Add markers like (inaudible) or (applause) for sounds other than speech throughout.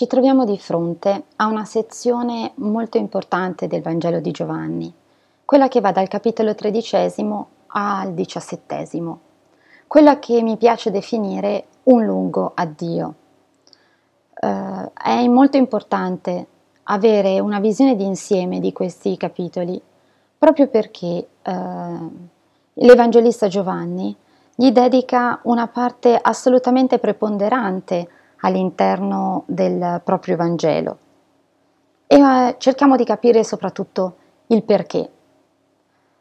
ci troviamo di fronte a una sezione molto importante del Vangelo di Giovanni, quella che va dal capitolo tredicesimo al diciassettesimo, quella che mi piace definire un lungo addio. Uh, è molto importante avere una visione d'insieme di questi capitoli, proprio perché uh, l'Evangelista Giovanni gli dedica una parte assolutamente preponderante all'interno del proprio Vangelo e eh, cerchiamo di capire soprattutto il perché.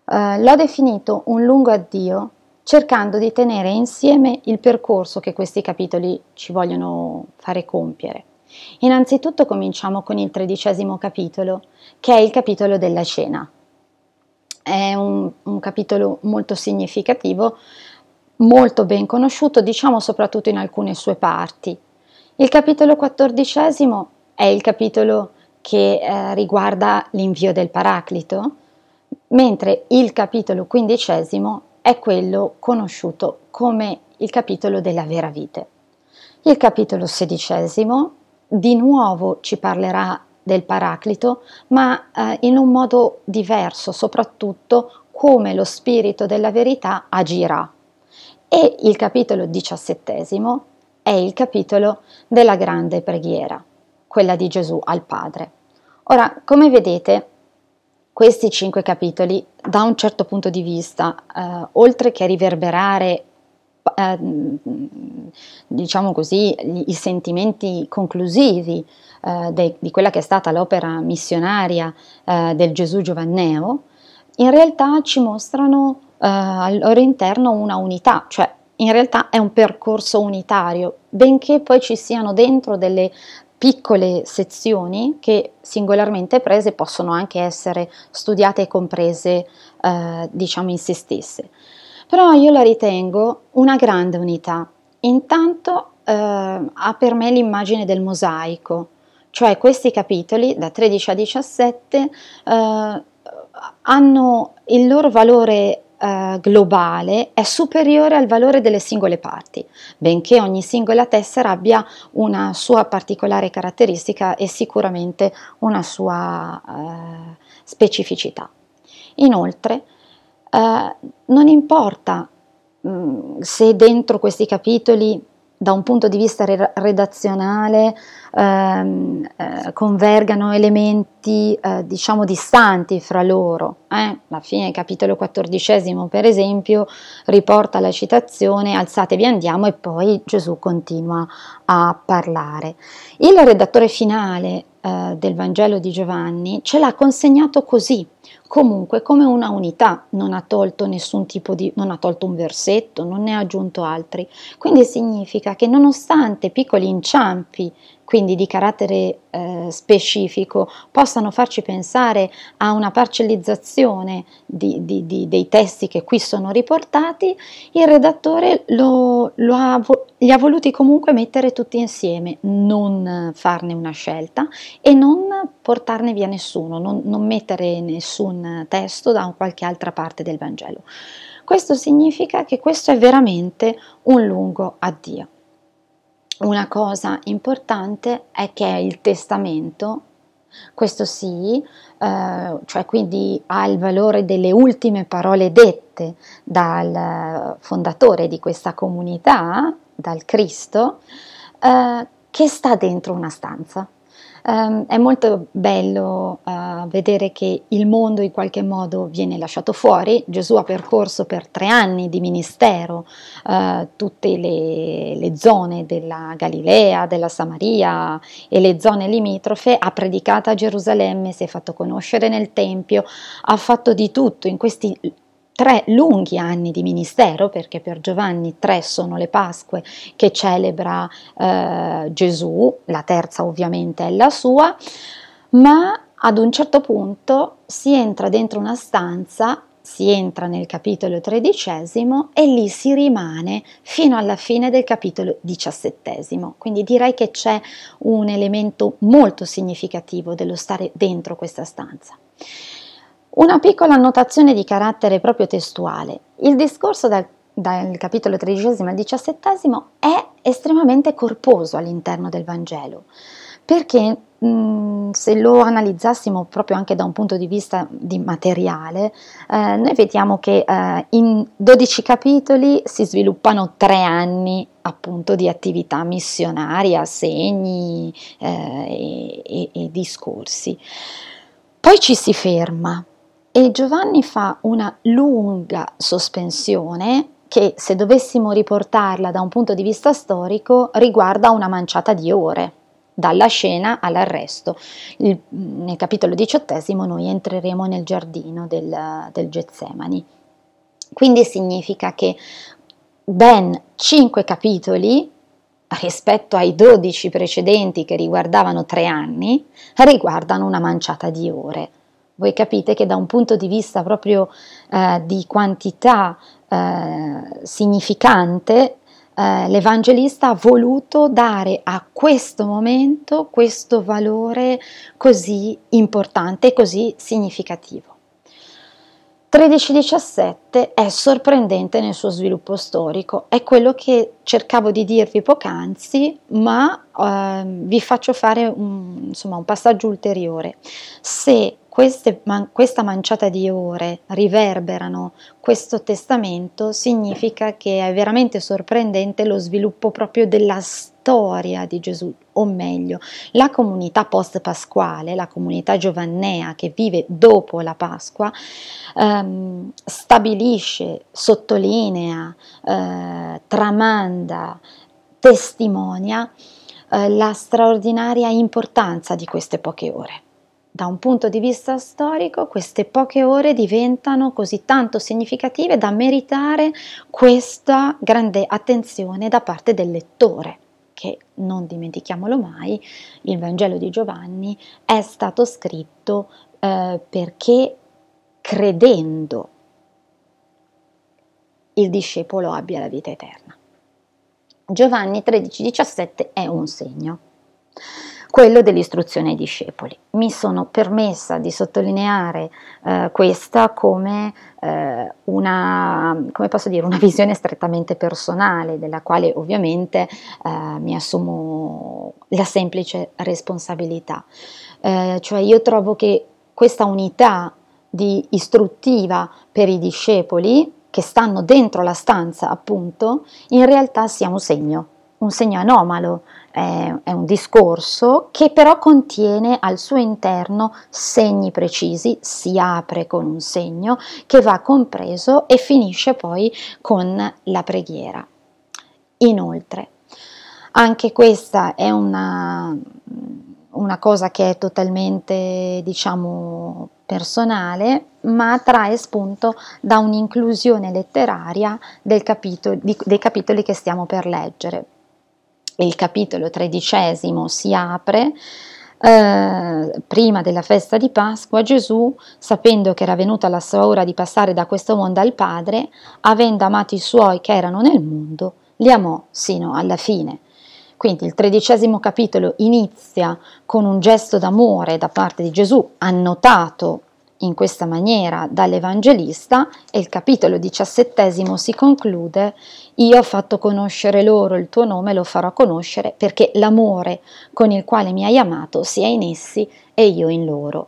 Eh, l'ho definito un lungo addio cercando di tenere insieme il percorso che questi capitoli ci vogliono fare compiere. Innanzitutto cominciamo con il tredicesimo capitolo, che è il capitolo della cena. È un, un capitolo molto significativo, molto ben conosciuto, diciamo soprattutto in alcune sue parti, il capitolo quattordicesimo è il capitolo che eh, riguarda l'invio del Paraclito, mentre il capitolo quindicesimo è quello conosciuto come il capitolo della vera vite. Il capitolo sedicesimo di nuovo ci parlerà del Paraclito, ma eh, in un modo diverso, soprattutto come lo spirito della verità agirà. E il capitolo diciassettesimo è il capitolo della grande preghiera, quella di Gesù al Padre. Ora, come vedete, questi cinque capitoli, da un certo punto di vista, eh, oltre che riverberare ehm, diciamo così, i sentimenti conclusivi eh, de, di quella che è stata l'opera missionaria eh, del Gesù Giovanneo, in realtà ci mostrano eh, al loro interno una unità, cioè in realtà è un percorso unitario, benché poi ci siano dentro delle piccole sezioni che singolarmente prese possono anche essere studiate e comprese eh, diciamo in se stesse. Però io la ritengo una grande unità. Intanto eh, ha per me l'immagine del mosaico, cioè questi capitoli da 13 a 17 eh, hanno il loro valore eh, globale è superiore al valore delle singole parti, benché ogni singola tessera abbia una sua particolare caratteristica e sicuramente una sua eh, specificità. Inoltre, eh, non importa mh, mm, se dentro questi capitoli da un punto di vista re- redazionale ehm, eh, convergano elementi eh, diciamo distanti fra loro. Eh? Alla fine del capitolo quattordicesimo, per esempio, riporta la citazione alzatevi andiamo e poi Gesù continua a parlare. Il redattore finale eh, del Vangelo di Giovanni ce l'ha consegnato così, comunque come una unità, non ha tolto nessun tipo di, non ha tolto un versetto, non ne ha aggiunto altri. Quindi significa che nonostante piccoli inciampi, quindi di carattere eh, specifico, possano farci pensare a una parcellizzazione di, di, di, dei testi che qui sono riportati, il redattore lo, lo ha, li ha voluti comunque mettere tutti insieme, non farne una scelta e non portarne via nessuno, non, non mettere nessun un testo da qualche altra parte del Vangelo. Questo significa che questo è veramente un lungo addio. Una cosa importante è che il testamento, questo sì, eh, cioè quindi ha il valore delle ultime parole dette dal fondatore di questa comunità, dal Cristo, eh, che sta dentro una stanza. Um, è molto bello uh, vedere che il mondo in qualche modo viene lasciato fuori. Gesù ha percorso per tre anni di ministero uh, tutte le, le, zone della Galilea, della Samaria e le zone limitrofe, ha predicato a Gerusalemme, si è fatto conoscere nel Tempio, ha fatto di tutto in questi tre lunghi anni di ministero, perché per Giovanni tre sono le Pasque che celebra eh, Gesù, la terza ovviamente è la sua, ma ad un certo punto si entra dentro una stanza, si entra nel capitolo tredicesimo e lì si rimane fino alla fine del capitolo diciassettesimo. Quindi direi che c'è un elemento molto significativo dello stare dentro questa stanza. Una piccola annotazione di carattere proprio testuale. Il discorso dal, dal capitolo tredicesimo al diciassettesimo è estremamente corposo all'interno del Vangelo, perché mh, se lo analizzassimo proprio anche da un punto di vista di materiale, eh, noi vediamo che eh, in 12 capitoli si sviluppano tre anni appunto di attività missionaria, segni eh, e, e, e discorsi. Poi ci si ferma e Giovanni fa una lunga sospensione che se dovessimo riportarla da un punto di vista storico riguarda una manciata di ore, dalla scena all'arresto. Il, mm, nel capitolo diciottesimo noi entreremo nel giardino del, del Getsemani. Quindi significa che ben cinque capitoli rispetto ai dodici precedenti che riguardavano tre anni, riguardano una manciata di ore voi capite che da un punto di vista proprio eh, di quantità eh, significante, eh, l'Evangelista ha voluto dare a questo momento questo valore così importante e così significativo. 1317 è sorprendente nel suo sviluppo storico, è quello che cercavo di dirvi poc'anzi, ma eh, vi faccio fare un, insomma, un passaggio ulteriore. Se queste, man, questa manciata di ore riverberano questo testamento, significa che è veramente sorprendente lo sviluppo proprio della storia di Gesù, o meglio, la comunità post-pasquale, la comunità giovannea che vive dopo la Pasqua, ehm, stabilisce, sottolinea, eh, tramanda, testimonia eh, la straordinaria importanza di queste poche ore da un punto di vista storico queste poche ore diventano così tanto significative da meritare questa grande attenzione da parte del lettore che non dimentichiamolo mai, il Vangelo di Giovanni è stato scritto eh, perché credendo il discepolo abbia la vita eterna. Giovanni 13:17 è un segno quello dell'istruzione ai discepoli. Mi sono permessa di sottolineare eh, questa come, eh, una, come dire, una, visione strettamente personale, della quale ovviamente eh, mi assumo la semplice responsabilità. Eh, cioè io trovo che questa unità di istruttiva per i discepoli, che stanno dentro la stanza appunto, in realtà sia un segno, un segno anomalo è, è un discorso che però contiene al suo interno segni precisi, si apre con un segno che va compreso e finisce poi con la preghiera. Inoltre, anche questa è una, una cosa che è totalmente, diciamo, personale, ma trae spunto da un'inclusione letteraria capitoli, di, dei capitoli che stiamo per leggere il capitolo tredicesimo si apre eh, prima della festa di Pasqua, Gesù, sapendo che era venuta la sua ora di passare da questo mondo al Padre, avendo amato i suoi che erano nel mondo, li amò sino alla fine. Quindi il tredicesimo capitolo inizia con un gesto d'amore da parte di Gesù, annotato in questa maniera dall'Evangelista e il capitolo diciassettesimo si conclude Io ho fatto conoscere loro il tuo nome, lo farò conoscere perché l'amore con il quale mi hai amato sia in essi e io in loro.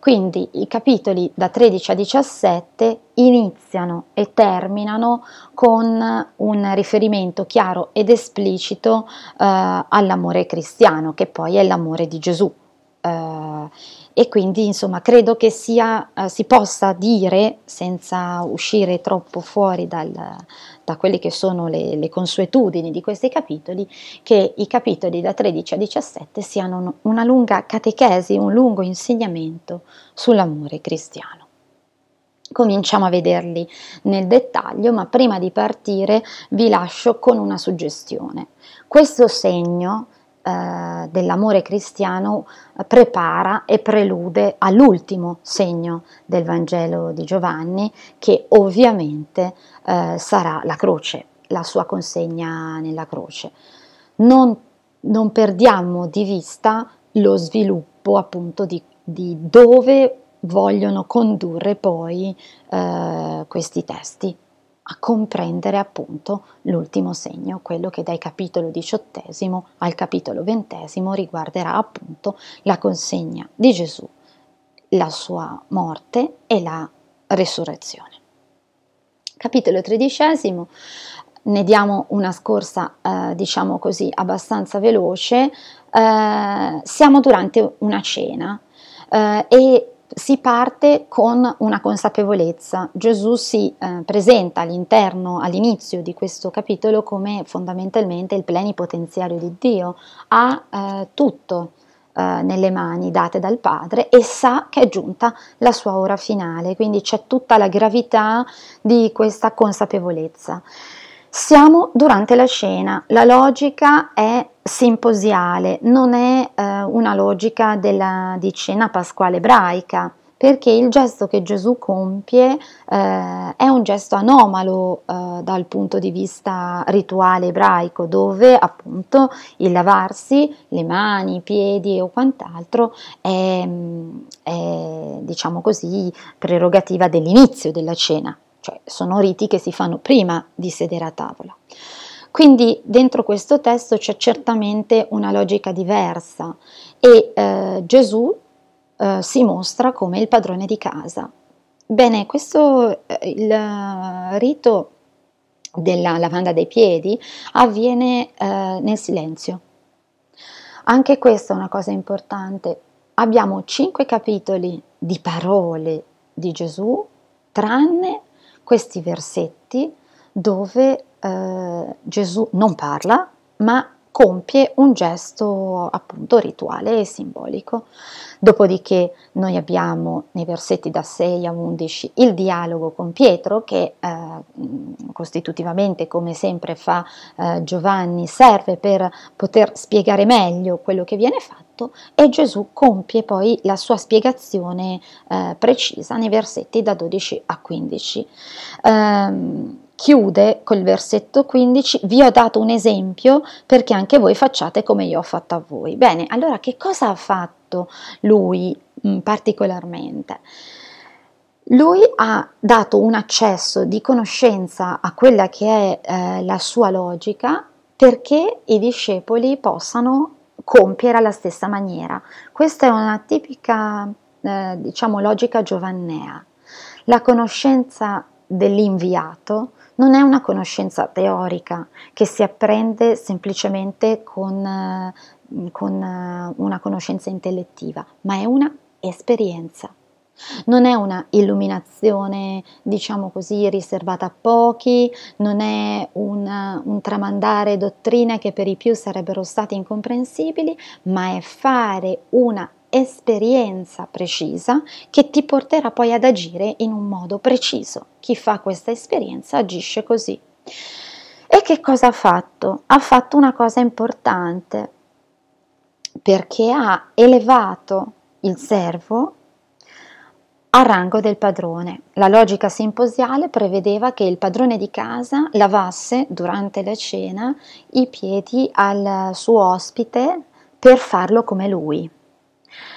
Quindi i capitoli da 13 a 17 iniziano e terminano con un riferimento chiaro ed esplicito eh, all'amore cristiano, che poi è l'amore di Gesù. Eh, e quindi insomma credo che sia, eh, si possa dire senza uscire troppo fuori dal, da quelle che sono le, le, consuetudini di questi capitoli che i capitoli da 13 a 17 siano una lunga catechesi, un lungo insegnamento sull'amore cristiano. Cominciamo a vederli nel dettaglio, ma prima di partire vi lascio con una suggestione. Questo segno eh, dell'amore cristiano eh, prepara e prelude all'ultimo segno del Vangelo di Giovanni, che ovviamente eh, sarà la croce, la sua consegna nella croce. Non, non perdiamo di vista lo sviluppo appunto di, di dove vogliono condurre poi eh, questi testi a comprendere appunto l'ultimo segno, quello che dai capitolo diciottesimo al capitolo ventesimo riguarderà appunto la consegna di Gesù, la sua morte e la resurrezione. Capitolo tredicesimo, ne diamo una scorsa, eh, diciamo così, abbastanza veloce, eh, siamo durante una cena eh, e si parte con una consapevolezza. Gesù si eh, presenta all'interno, all'inizio di questo capitolo, come fondamentalmente il plenipotenziario di Dio, ha eh, tutto eh, nelle mani date dal Padre e sa che è giunta la sua ora finale, quindi c'è tutta la gravità di questa consapevolezza. Siamo durante la cena, la logica è simposiale, non è eh, una logica della, di cena pasquale ebraica, perché il gesto che Gesù compie eh, è un gesto anomalo eh, dal punto di vista rituale ebraico, dove appunto il lavarsi le mani, i piedi o quant'altro è, è diciamo così, prerogativa dell'inizio della cena cioè sono riti che si fanno prima di sedere a tavola. Quindi dentro questo testo c'è certamente una logica diversa e eh, Gesù eh, si mostra come il padrone di casa. Bene, questo eh, il eh, rito della lavanda dei piedi avviene eh, nel silenzio. Anche questa è una cosa importante. Abbiamo cinque capitoli di parole di Gesù, tranne questi versetti dove eh, Gesù non parla, ma compie un gesto appunto rituale e simbolico. Dopodiché noi abbiamo nei versetti da 6 a 11 il dialogo con Pietro che eh, costitutivamente come sempre fa eh, Giovanni serve per poter spiegare meglio quello che viene fatto e Gesù compie poi la sua spiegazione eh, precisa nei versetti da 12 a 15. Um, ehm, chiude col versetto 15, vi ho dato un esempio perché anche voi facciate come io ho fatto a voi. Bene, allora che cosa ha fatto lui mh, mm, particolarmente? Lui ha dato un accesso di conoscenza a quella che è eh, la sua logica perché i discepoli possano compiere alla stessa maniera. Questa è una tipica, eh, diciamo, logica giovannea. La conoscenza dell'inviato non è una conoscenza teorica che si apprende semplicemente con, eh, con eh, una conoscenza intellettiva, ma è una esperienza. Non è una illuminazione, diciamo così, riservata a pochi, non è una, un tramandare dottrine che per i più sarebbero state incomprensibili, ma è fare una esperienza precisa che ti porterà poi ad agire in un modo preciso. Chi fa questa esperienza agisce così. E che cosa ha fatto? Ha fatto una cosa importante perché ha elevato il servo al rango del padrone. La logica simposiale prevedeva che il padrone di casa lavasse durante la cena i piedi al suo ospite per farlo come lui.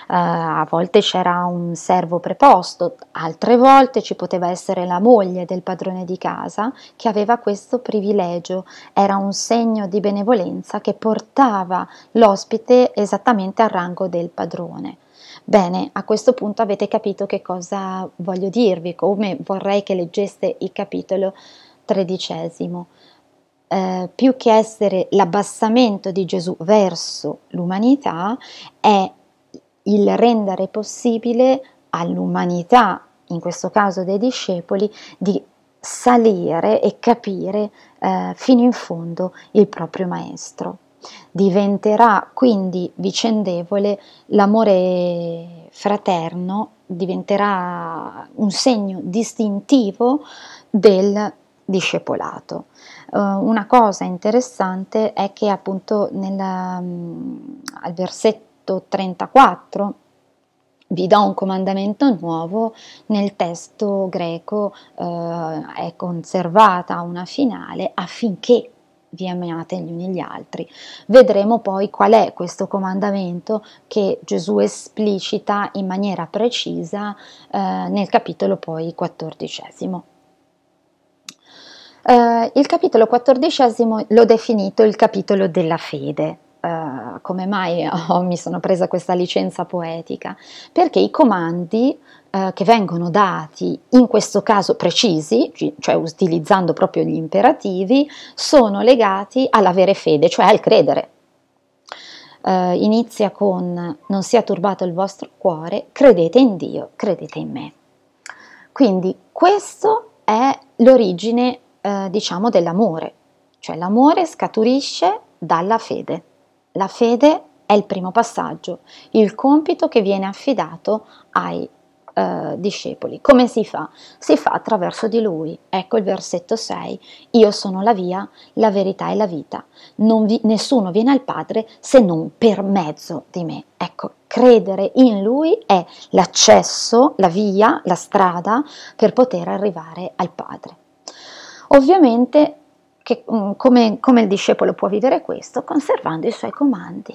Eh, a volte c'era un servo preposto, altre volte ci poteva essere la moglie del padrone di casa che aveva questo privilegio, era un segno di benevolenza che portava l'ospite esattamente al rango del padrone. Bene, a questo punto avete capito che cosa voglio dirvi, come vorrei che leggeste il capitolo tredicesimo. Eh, più che essere l'abbassamento di Gesù verso l'umanità, è il rendere possibile all'umanità, in questo caso dei discepoli, di salire e capire eh, fino in fondo il proprio maestro. Diventerà quindi vicendevole l'amore fraterno, diventerà un segno distintivo del discepolato. Uh, una cosa interessante è che appunto nella, mm, al versetto 34. vi do un comandamento nuovo, nel testo greco eh, è conservata una finale affinché vi amiate gli uni gli altri. Vedremo poi qual è questo comandamento che Gesù esplicita in maniera precisa eh, nel capitolo poi quattordicesimo. Eh, il capitolo quattordicesimo l'ho definito il capitolo della fede eh, come mai (laughs) oh, mi sono presa questa licenza poetica? Perché i comandi eh, che vengono dati, in questo caso precisi, cioè utilizzando proprio gli imperativi, sono legati all'avere fede, cioè al credere. Eh, inizia con non sia turbato il vostro cuore, credete in Dio, credete in me. Quindi questo è l'origine, eh, diciamo, dell'amore, cioè l'amore scaturisce dalla fede. La fede è il primo passaggio, il compito che viene affidato ai eh, discepoli. Come si fa? Si fa attraverso di lui. Ecco il versetto 6. Io sono la via, la verità e la vita. Vi, nessuno viene al Padre se non per mezzo di me. Ecco, credere in lui è l'accesso, la via, la strada per poter arrivare al Padre. Ovviamente che, mm, come, come il discepolo può vivere questo? Conservando i suoi comandi.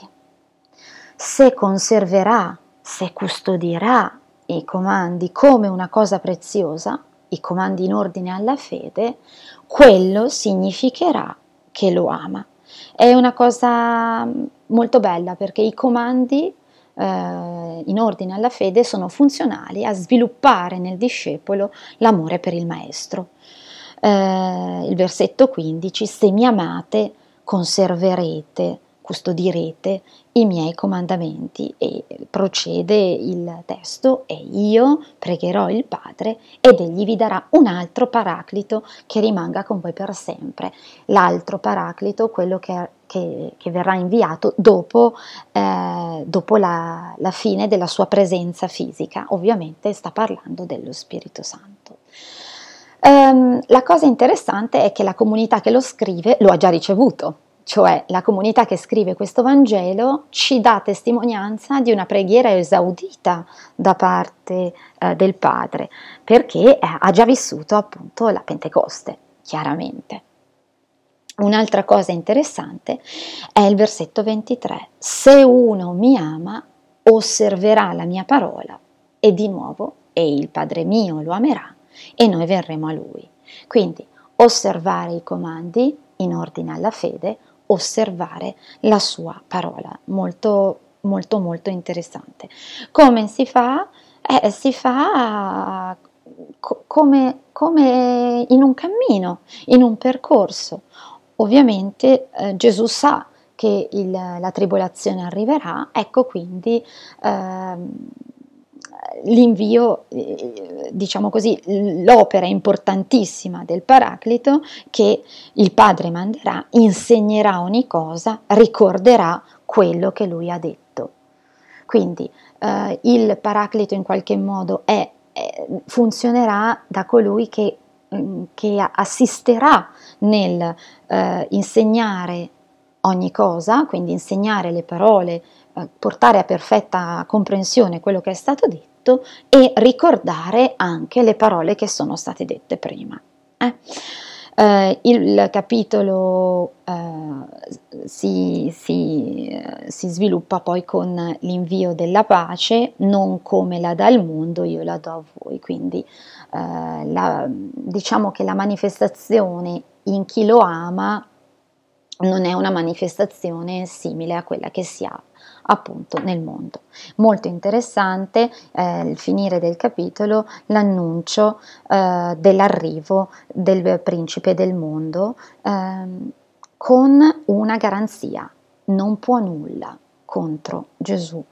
Se conserverà, se custodirà i comandi come una cosa preziosa, i comandi in ordine alla fede, quello significherà che lo ama. È una cosa mm, molto bella perché i comandi eh, in ordine alla fede sono funzionali a sviluppare nel discepolo l'amore per il maestro eh, il versetto 15, se mi amate conserverete, custodirete i miei comandamenti e procede il testo e io pregherò il Padre ed egli vi darà un altro paraclito che rimanga con voi per sempre, l'altro paraclito, quello che, che, che verrà inviato dopo, eh, dopo la, la fine della sua presenza fisica, ovviamente sta parlando dello Spirito Santo. Um, la cosa interessante è che la comunità che lo scrive lo ha già ricevuto, cioè la comunità che scrive questo Vangelo ci dà testimonianza di una preghiera esaudita da parte eh, del Padre, perché eh, ha già vissuto appunto la Pentecoste, chiaramente. Un'altra cosa interessante è il versetto 23. Se uno mi ama, osserverà la mia parola e di nuovo, e il Padre mio lo amerà e noi verremo a Lui. Quindi osservare i comandi in ordine alla fede, osservare la sua parola, molto molto molto interessante. Come si fa? Eh, si fa co- come, come, in un cammino, in un percorso. Ovviamente eh, Gesù sa che il, la tribolazione arriverà, ecco quindi... Eh, l'invio, diciamo così, l'opera importantissima del Paraclito che il Padre manderà, insegnerà ogni cosa, ricorderà quello che lui ha detto. Quindi eh, il Paraclito in qualche modo è, è, funzionerà da colui che, mm, che assisterà nel eh, insegnare ogni cosa, quindi insegnare le parole, eh, portare a perfetta comprensione quello che è stato detto detto e ricordare anche le parole che sono state dette prima. Eh? Eh, il capitolo eh, si, si, eh, si, sviluppa poi con l'invio della pace, non come la dà il mondo, io la do a voi, quindi eh, la, diciamo che la manifestazione in chi lo ama non è una manifestazione simile a quella che si ha appunto nel mondo. Molto interessante eh, il finire del capitolo, l'annuncio eh, dell'arrivo del principe del mondo ehm, con una garanzia, non può nulla contro Gesù.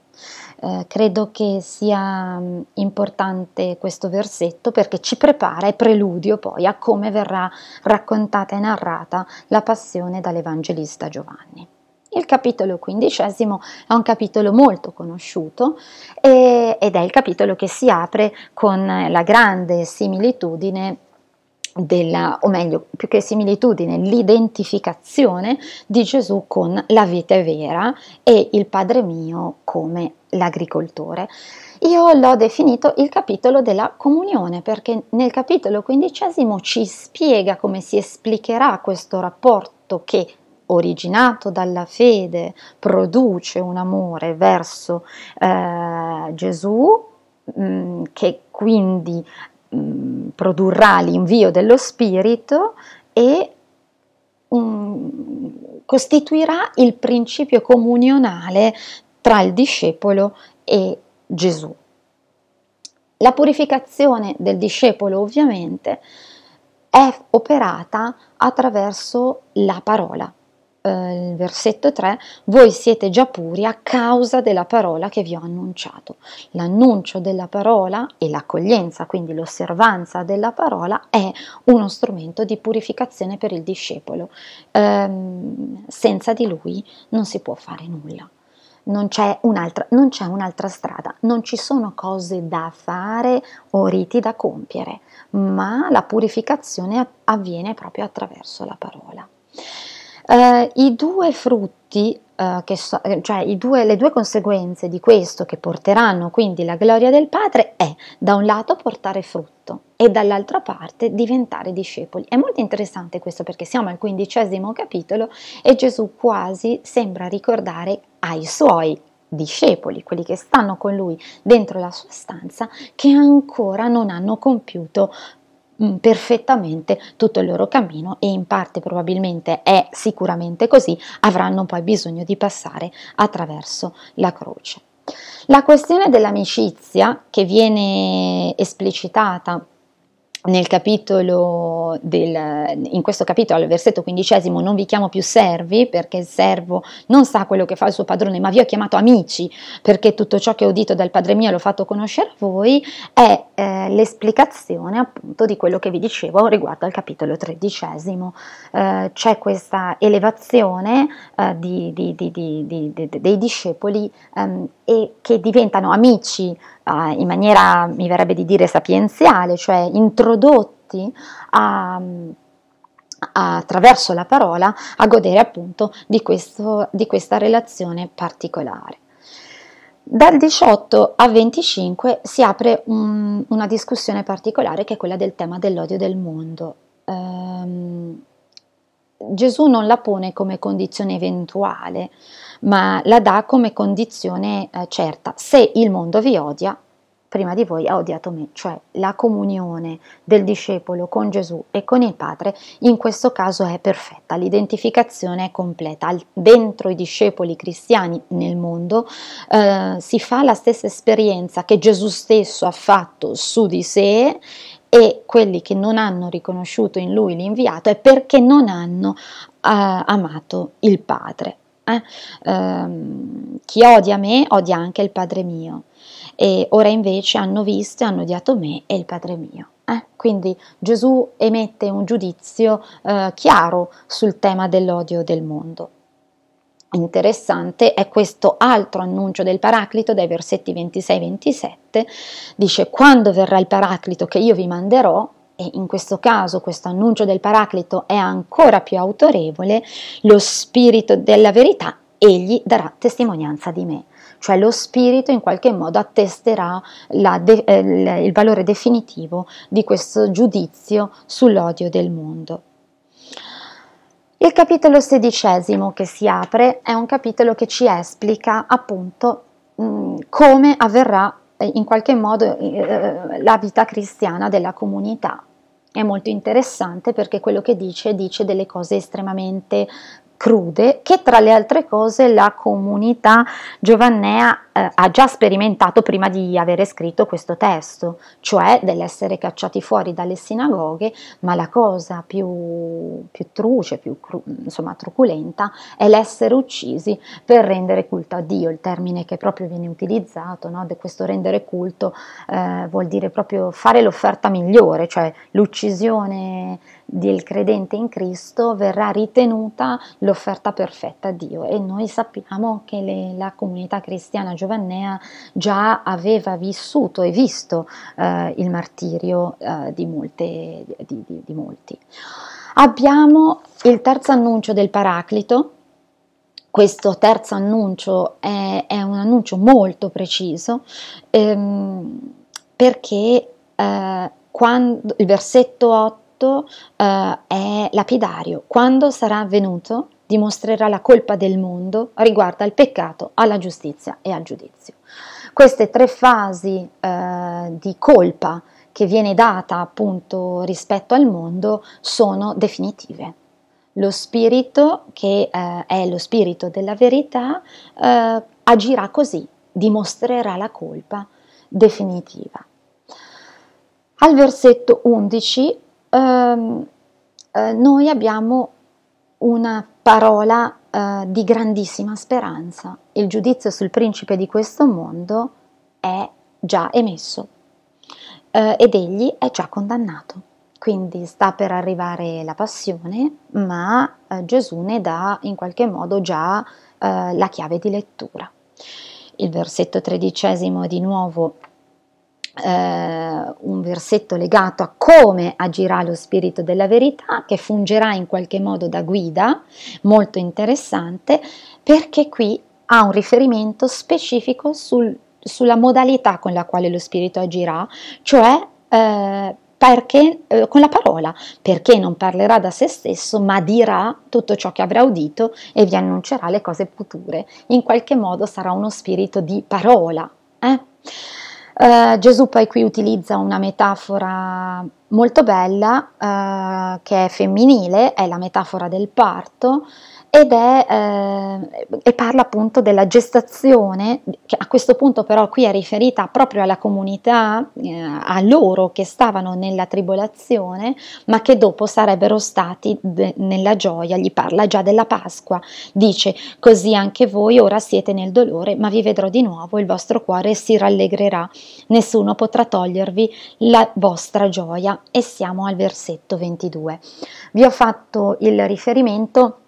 Eh, credo che sia mm, importante questo versetto perché ci prepara, e preludio poi a come verrà raccontata e narrata la passione dall'Evangelista Giovanni. Il capitolo quindicesimo è un capitolo molto conosciuto e, ed è il capitolo che si apre con la grande similitudine della, o meglio, più che similitudine, l'identificazione di Gesù con la vite vera e il Padre mio come l'agricoltore. Io l'ho definito il capitolo della comunione perché nel capitolo quindicesimo ci spiega come si esplicherà questo rapporto che originato dalla fede, produce un amore verso eh, Gesù mh, mm, che quindi mh, mm, produrrà l'invio dello Spirito e mm, costituirà il principio comunionale tra il discepolo e Gesù. La purificazione del discepolo ovviamente è operata attraverso la parola eh, il versetto 3, voi siete già puri a causa della parola che vi ho annunciato. L'annuncio della parola e l'accoglienza, quindi l'osservanza della parola, è uno strumento di purificazione per il discepolo. Ehm, senza di lui non si può fare nulla. Non c'è, non c'è, un'altra, strada, non ci sono cose da fare o riti da compiere, ma la purificazione avviene proprio attraverso la parola. Eh, I due frutti, eh, so, eh, cioè i due, le due conseguenze di questo che porteranno quindi la gloria del Padre è da un lato portare frutto e dall'altra parte diventare discepoli. È molto interessante questo perché siamo al quindicesimo capitolo e Gesù quasi sembra ricordare ai suoi discepoli, quelli che stanno con lui dentro la sua stanza, che ancora non hanno compiuto Mm, perfettamente tutto il loro cammino e in parte probabilmente è sicuramente così, avranno poi bisogno di passare attraverso la croce. La questione dell'amicizia che viene esplicitata nel capitolo del, in questo capitolo, al versetto quindicesimo, non vi chiamo più servi perché il servo non sa quello che fa il suo padrone, ma vi ho chiamato amici perché tutto ciò che ho udito dal Padre mio l'ho fatto conoscere a voi, è eh, l'esplicazione appunto di quello che vi dicevo riguardo al capitolo tredicesimo. Eh, c'è questa elevazione eh, di, di, di, dei discepoli ehm, e che diventano amici uh, in maniera, mi verrebbe di dire, sapienziale, cioè introdotti a, attraverso la parola a godere appunto di, questo, di questa relazione particolare. Dal 18 al 25 si apre un, una discussione particolare che è quella del tema dell'odio del mondo. Um, Gesù non la pone come condizione eventuale, ma la dà come condizione eh, certa. Se il mondo vi odia, prima di voi ha odiato me, cioè la comunione del discepolo con Gesù e con il Padre in questo caso è perfetta, l'identificazione è completa, dentro i discepoli cristiani nel mondo eh, si fa la stessa esperienza che Gesù stesso ha fatto su di sé e quelli che non hanno riconosciuto in lui l'inviato è perché non hanno eh, amato il Padre eh? ehm, chi odia me odia anche il Padre mio. E ora invece hanno visto e hanno odiato me e il Padre mio. Eh? Quindi Gesù emette un giudizio eh, chiaro sul tema dell'odio del mondo. Interessante è questo altro annuncio del Paraclito dai versetti 26-27. Dice, quando verrà il Paraclito che io vi manderò, e in questo caso questo annuncio del Paraclito è ancora più autorevole, lo spirito della verità, egli darà testimonianza di me. Cioè lo spirito in qualche modo attesterà de- eh, il valore definitivo di questo giudizio sull'odio del mondo. Il capitolo sedicesimo che si apre è un capitolo che ci esplica appunto mh, mm, come avverrà eh, in qualche modo eh, la vita cristiana della comunità è molto interessante perché quello che dice dice delle cose estremamente crude che tra le altre cose la comunità giovannea eh, ha già sperimentato prima di avere scritto questo testo, cioè dell'essere cacciati fuori dalle sinagoghe, ma la cosa più, più truce, più cru, insomma, truculenta è l'essere uccisi per rendere culto a Dio, il termine che proprio viene utilizzato, no? questo rendere culto eh, vuol dire proprio fare l'offerta migliore, cioè l'uccisione del credente in Cristo verrà ritenuta l'offerta perfetta a Dio e noi sappiamo che le, la comunità cristiana giovannea già aveva vissuto e visto eh, il martirio eh, di, molte, di, di, di molti. Abbiamo il terzo annuncio del Paraclito, questo terzo annuncio è, è, un annuncio molto preciso ehm, perché eh, quando, il versetto 8 fatto eh, è lapidario. Quando sarà avvenuto dimostrerà la colpa del mondo riguardo al peccato, alla giustizia e al giudizio. Queste tre fasi eh, di colpa che viene data appunto rispetto al mondo sono definitive. Lo spirito, che eh, è lo spirito della verità, eh, agirà così, dimostrerà la colpa definitiva. Al versetto 11 ehm, eh, noi abbiamo una parola eh, di grandissima speranza. Il giudizio sul principe di questo mondo è già emesso eh, ed egli è già condannato. Quindi sta per arrivare la passione, ma eh, Gesù ne dà in qualche modo già eh, la chiave di lettura. Il versetto tredicesimo di nuovo eh, un versetto legato a come agirà lo spirito della verità che fungerà in qualche modo da guida, molto interessante, perché qui ha un riferimento specifico sul, sulla modalità con la quale lo spirito agirà, cioè eh, perché, eh, con la parola, perché non parlerà da se stesso, ma dirà tutto ciò che avrà udito e vi annuncerà le cose future. In qualche modo sarà uno spirito di parola. Eh? Eh, Gesù poi qui utilizza una metafora molto bella uh, che è femminile, è la metafora del parto, ed è, eh, e parla appunto della gestazione, che a questo punto però qui è riferita proprio alla comunità, eh, a loro che stavano nella tribolazione, ma che dopo sarebbero stati de- nella gioia, gli parla già della Pasqua, dice così anche voi ora siete nel dolore, ma vi vedrò di nuovo, il vostro cuore si rallegrerà, nessuno potrà togliervi la vostra gioia e siamo al versetto 22. Vi ho fatto il riferimento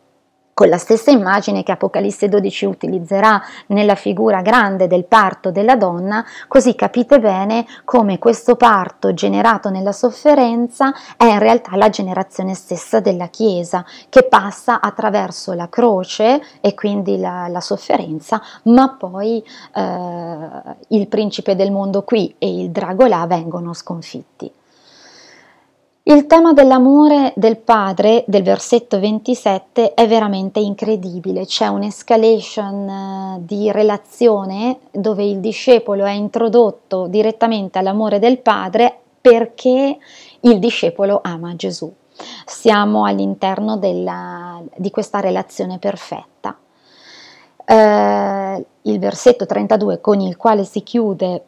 con la stessa immagine che Apocalisse 12 utilizzerà nella figura grande del parto della donna, così capite bene come questo parto generato nella sofferenza è in realtà la generazione stessa della Chiesa, che passa attraverso la croce e quindi la, la sofferenza, ma poi eh, il principe del mondo qui e il drago là vengono sconfitti. Il tema dell'amore del padre del versetto 27 è veramente incredibile, c'è un'escalation eh, di relazione dove il discepolo è introdotto direttamente all'amore del padre perché il discepolo ama Gesù. Siamo all'interno della, di questa relazione perfetta. Eh, il versetto 32 con il quale si chiude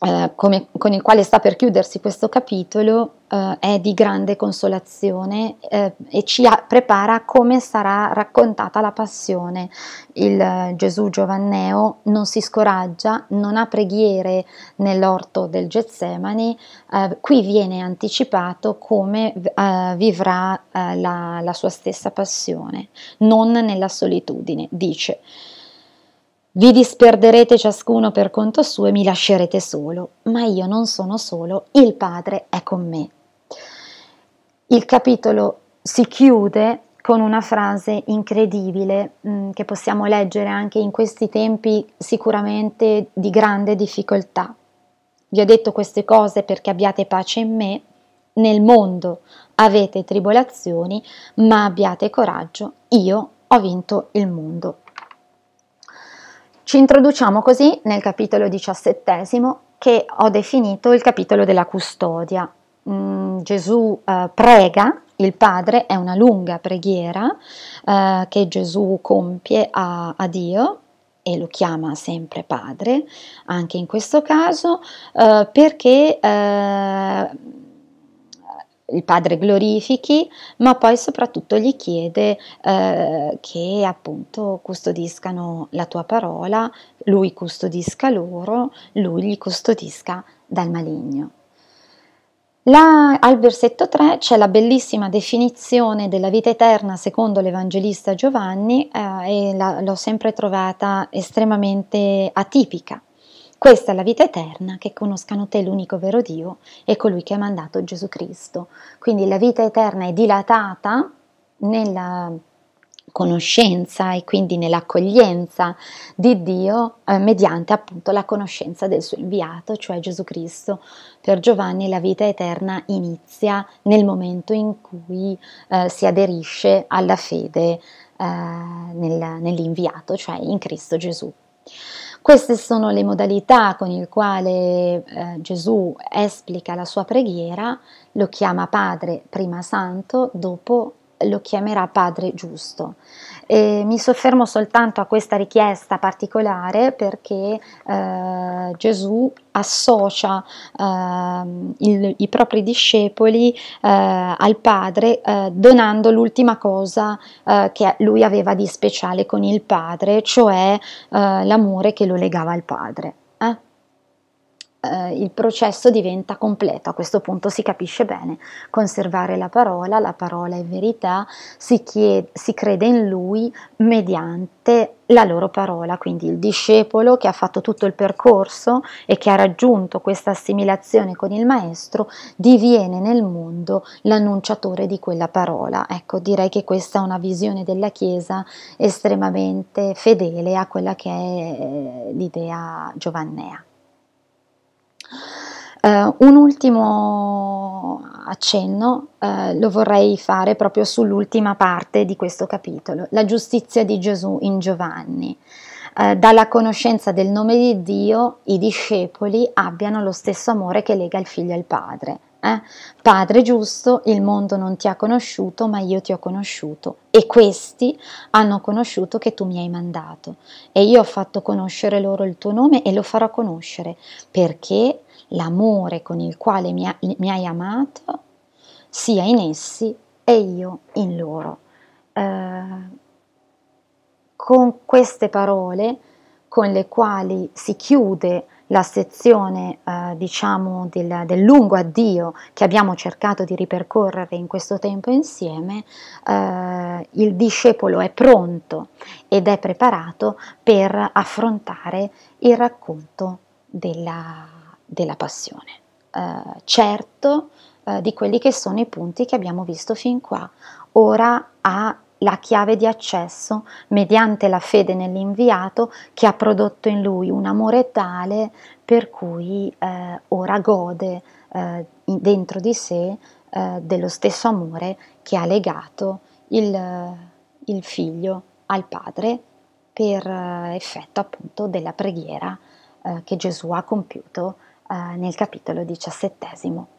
eh, come, con il quale sta per chiudersi questo capitolo eh, è di grande consolazione eh, e ci a, prepara come sarà raccontata la passione. Il eh, Gesù Giovanneo non si scoraggia, non ha preghiere nell'orto del Getsemani, eh, qui viene anticipato come eh, vivrà la, la sua stessa passione, non nella solitudine, dice. Vi disperderete ciascuno per conto suo e mi lascerete solo, ma io non sono solo, il Padre è con me. Il capitolo si chiude con una frase incredibile mh, mm, che possiamo leggere anche in questi tempi sicuramente di grande difficoltà. Vi ho detto queste cose perché abbiate pace in me, nel mondo avete tribolazioni, ma abbiate coraggio, io ho vinto il mondo. Ci introduciamo così nel capitolo diciassettesimo che ho definito il capitolo della custodia. Mm, Gesù eh, prega il Padre, è una lunga preghiera eh, che Gesù compie a, a, Dio e lo chiama sempre Padre, anche in questo caso, eh, perché eh, il padre glorifichi, ma poi soprattutto gli chiede eh, che appunto custodiscano la tua parola, lui custodisca loro, lui li custodisca dal maligno. La, al versetto 3 c'è la bellissima definizione della vita eterna secondo l'Evangelista Giovanni eh, e la, l'ho sempre trovata estremamente atipica questa è la vita eterna, che conoscano te l'unico vero Dio e colui che ha mandato Gesù Cristo. Quindi la vita eterna è dilatata nella conoscenza e quindi nell'accoglienza di Dio eh, mediante appunto la conoscenza del suo inviato, cioè Gesù Cristo. Per Giovanni la vita eterna inizia nel momento in cui eh, si aderisce alla fede eh, nel, nell'inviato, cioè in Cristo Gesù. Queste sono le modalità con le quali eh, Gesù esplica la sua preghiera, lo chiama Padre prima santo, dopo lo chiamerà Padre Giusto. E mi soffermo soltanto a questa richiesta particolare perché eh, Gesù associa eh, il, i propri discepoli eh, al Padre eh, donando l'ultima cosa eh, che lui aveva di speciale con il Padre, cioè eh, l'amore che lo legava al Padre eh, il processo diventa completo, a questo punto si capisce bene, conservare la parola, la parola è verità, si, chiede, si crede in lui mediante la loro parola, quindi il discepolo che ha fatto tutto il percorso e che ha raggiunto questa assimilazione con il maestro diviene nel mondo l'annunciatore di quella parola. Ecco, direi che questa è una visione della Chiesa estremamente fedele a quella che è eh, l'idea giovannea. Uh, un ultimo accenno uh, lo vorrei fare proprio sull'ultima parte di questo capitolo, la giustizia di Gesù in Giovanni. Uh, dalla conoscenza del nome di Dio i discepoli abbiano lo stesso amore che lega il figlio al padre. Eh? Padre giusto, il mondo non ti ha conosciuto, ma io ti ho conosciuto e questi hanno conosciuto che tu mi hai mandato e io ho fatto conoscere loro il tuo nome e lo farò conoscere perché l'amore con il quale mi, ha, mi hai amato sia in essi e io in loro. Eh, con queste parole con le quali si chiude la sezione eh, diciamo del, del, lungo addio che abbiamo cercato di ripercorrere in questo tempo insieme, eh, il discepolo è pronto ed è preparato per affrontare il racconto della, della passione. Eh, certo eh, di quelli che sono i punti che abbiamo visto fin qua, ora ha la chiave di accesso mediante la fede nell'inviato che ha prodotto in lui un amore tale per cui eh, ora gode eh, dentro di sé eh, dello stesso amore che ha legato il, eh, il figlio al padre per eh, effetto appunto della preghiera eh, che Gesù ha compiuto nel capitolo diciassettesimo.